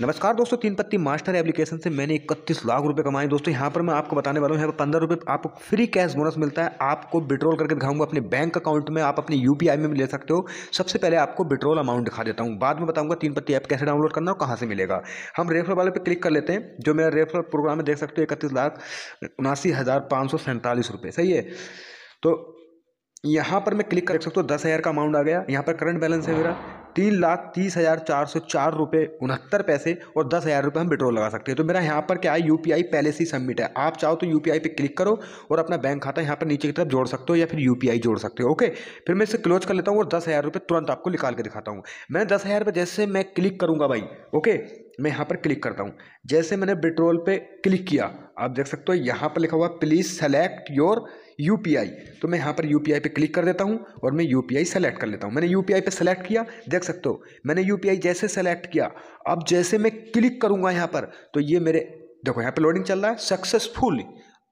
नमस्कार दोस्तों तीन पत्ती मास्टर एप्लीकेशन से मैंने इकतीस लाख रुपए कमाए दोस्तों यहाँ पर मैं आपको बताने वाला हूँ यहाँ पर पंद्रह रुपये आपको फ्री कैश बोनस मिलता है आपको विड्रॉल करके दिखाऊंगा अपने बैंक अकाउंट में आप अपने यूपीआई में भी ले सकते हो सबसे पहले आपको विड्रॉल अमाउंट दिखा देता हूँ बाद में बताऊँगा तीन पत्ती ऐप कैसे डाउनलोड करना और कहाँ से मिलेगा हम रेफर वाले पर क्लिक कर लेते हैं जो मेरा रेफर प्रोग्राम में देख सकते हो इकतीस लाख उनासी हज़ार पाँच सौ सैंतालीस रुपये सही है तो यहाँ पर मैं क्लिक कर सकता हूँ दस हज़ार का अमाउंट आ गया यहाँ पर करंट बैलेंस है मेरा तीन लाख तीस हज़ार चार सौ चार रुपये उनहत्तर पैसे और दस हज़ार रुपये हम विड्रॉ लगा सकते हैं तो मेरा यहाँ पर क्या है यू पहले से ही सबमिट है आप चाहो तो यू पी क्लिक करो और अपना बैंक खाता यहाँ पर नीचे की तरफ जोड़ सकते हो या फिर यू जोड़ सकते हो ओके फिर मैं इसे क्लोज कर लेता हूँ और दस हज़ार रुपये तुरंत आपको निकाल के दिखाता हूँ मैं दस रुपये जैसे मैं क्लिक करूँगा भाई ओके मैं यहाँ पर क्लिक करता हूँ जैसे मैंने बिट्रोल पे क्लिक किया आप देख सकते हो यहाँ पर लिखा हुआ प्लीज़ सेलेक्ट योर यू तो मैं यहाँ पर यू पे क्लिक कर देता हूँ और मैं यू पी सेलेक्ट कर लेता हूँ मैंने यू पे सेलेक्ट किया देख सकते हो मैंने यू जैसे सेलेक्ट किया अब जैसे मैं क्लिक करूँगा यहाँ पर तो ये मेरे देखो यहाँ पर लोडिंग चल रहा है सक्सेसफुल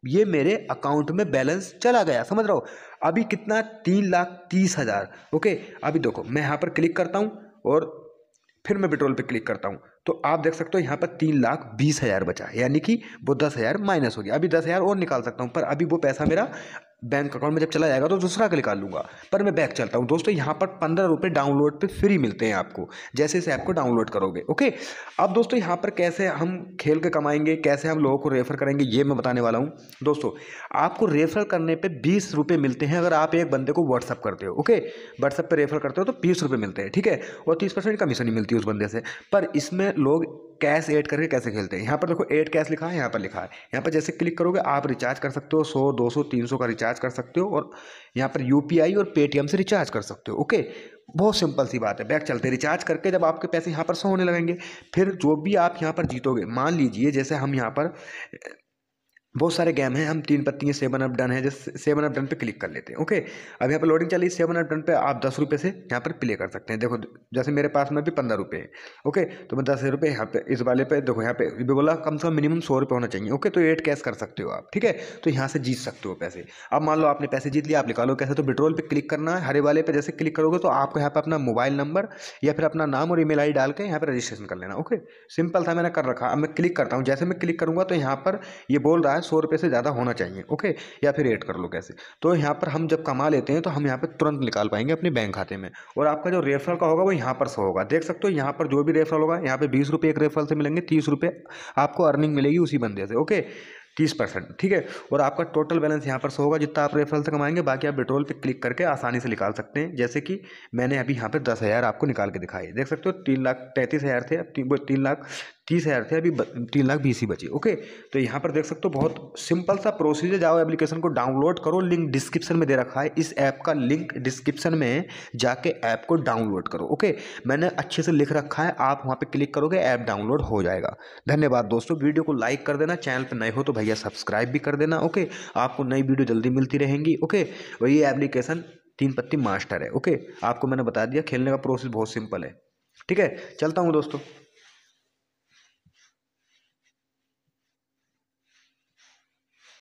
ये मेरे अकाउंट में बैलेंस चला गया समझ रहा हो अभी कितना तीन लाख तीस हज़ार ओके अभी देखो मैं यहाँ पर क्लिक करता हूँ और फिर मैं पेट्रोल पे क्लिक करता हूँ तो आप देख सकते हो यहाँ पर तीन लाख बीस हज़ार बचा है यानी कि वो दस हज़ार माइनस हो गया अभी दस हज़ार और निकाल सकता हूँ पर अभी वो पैसा मेरा बैंक अकाउंट में जब चला जाएगा तो दूसरा का निकाल लूँगा पर मैं बैक चलता हूँ दोस्तों यहाँ पर पंद्रह रुपये डाउनलोड पे फ्री मिलते हैं आपको जैसे इस ऐप को डाउनलोड करोगे ओके अब दोस्तों यहाँ पर कैसे हम खेल के कमाएंगे कैसे हम लोगों को रेफ़र करेंगे ये मैं बताने वाला हूँ दोस्तों आपको रेफ़र करने पर बीस रुपये मिलते हैं अगर आप एक बंदे को व्हाट्सअप करते हो ओके व्हाट्सअप पर रेफ़र करते हो तो बीस रुपये मिलते हैं ठीक है और तीस परसेंट कमीशन ही मिलती है उस बंदे से पर इसमें लोग कैश ऐड करके कैसे खेलते हैं यहाँ पर देखो एड कैश लिखा है यहाँ पर लिखा है यहाँ पर जैसे क्लिक करोगे आप रिचार्ज कर सकते हो सौ दो सौ तीन सौ का रिचार्ज कर सकते हो और यहाँ पर यू और पेटीएम से रिचार्ज कर सकते हो ओके बहुत सिंपल सी बात है बैक चलते रिचार्ज करके जब आपके पैसे यहाँ पर सो होने लगेंगे फिर जो भी आप यहाँ पर जीतोगे मान लीजिए जैसे हम यहाँ पर बहुत सारे गेम हैं हम तीन पत्ती सेवन अप डन है जैसे सेवन अप डन पे क्लिक कर लेते हैं ओके अब यहाँ पर लोडिंग चली सेवन अप डन पे आप दस रुपये से यहाँ पर प्ले कर सकते हैं देखो जैसे मेरे पास में भी पंद्रह रुपये है ओके तो मैं दस रुपये यहाँ पे इस वाले पे देखो यहाँ पे भी बोला कम से कम मिनिमम सौ रुपये होना चाहिए ओके तो एट कैश कर सकते हो आप ठीक है तो यहाँ से जीत सकते हो पैसे अब मान लो आपने पैसे जीत लिया आप निकालो कैसे तो पेट्रोल पर क्लिक करना है हरे वाले पर जैसे क्लिक करोगे तो आपको यहाँ पर अपना मोबाइल नंबर या फिर अपना नाम और मेल आई डाल के यहाँ पर रजिस्ट्रेशन कर लेना ओके सिंपल था मैंने कर रखा अब मैं क्लिक करता हूँ जैसे मैं क्लिक करूँगा तो यहाँ पर ये बोल रहा है सौ रुपये से ज़्यादा होना चाहिए ओके या फिर एड कर लो कैसे तो यहाँ पर हम जब कमा लेते हैं तो हम यहाँ पर तुरंत निकाल पाएंगे अपने बैंक खाते में और आपका जो रेफरल का होगा वो यहाँ पर सो होगा देख सकते हो यहाँ पर जो भी रेफरल होगा यहाँ पर बीस एक रेफरल से मिलेंगे तीस आपको अर्निंग मिलेगी उसी बंदे से ओके तीस परसेंट ठीक है और आपका टोटल बैलेंस यहाँ पर सो होगा जितना आप रेफरल से कमाएंगे बाकी आप पेट्रोल पे क्लिक करके आसानी से निकाल सकते हैं जैसे कि मैंने अभी यहाँ पर दस हज़ार आपको निकाल के दिखाई देख सकते हो तीन लाख तैंतीस हज़ार थे अब तीन लाख तीस हज़ार थे अभी तीन लाख बीस ही बचे ओके तो यहाँ पर देख सकते हो बहुत सिंपल सा प्रोसीजर जाओ एप्लीकेशन को डाउनलोड करो लिंक डिस्क्रिप्शन में दे रखा है इस ऐप का लिंक डिस्क्रिप्शन में जाके ऐप को डाउनलोड करो ओके मैंने अच्छे से लिख रखा है आप वहाँ पर क्लिक करोगे ऐप डाउनलोड हो जाएगा धन्यवाद दोस्तों वीडियो को लाइक कर देना चैनल पर नए हो तो भैया सब्सक्राइब भी कर देना ओके आपको नई वीडियो जल्दी मिलती रहेंगी ओके वही एप्लीकेशन तीन पत्ती मास्टर है ओके आपको मैंने बता दिया खेलने का प्रोसेस बहुत सिंपल है ठीक है चलता हूँ दोस्तों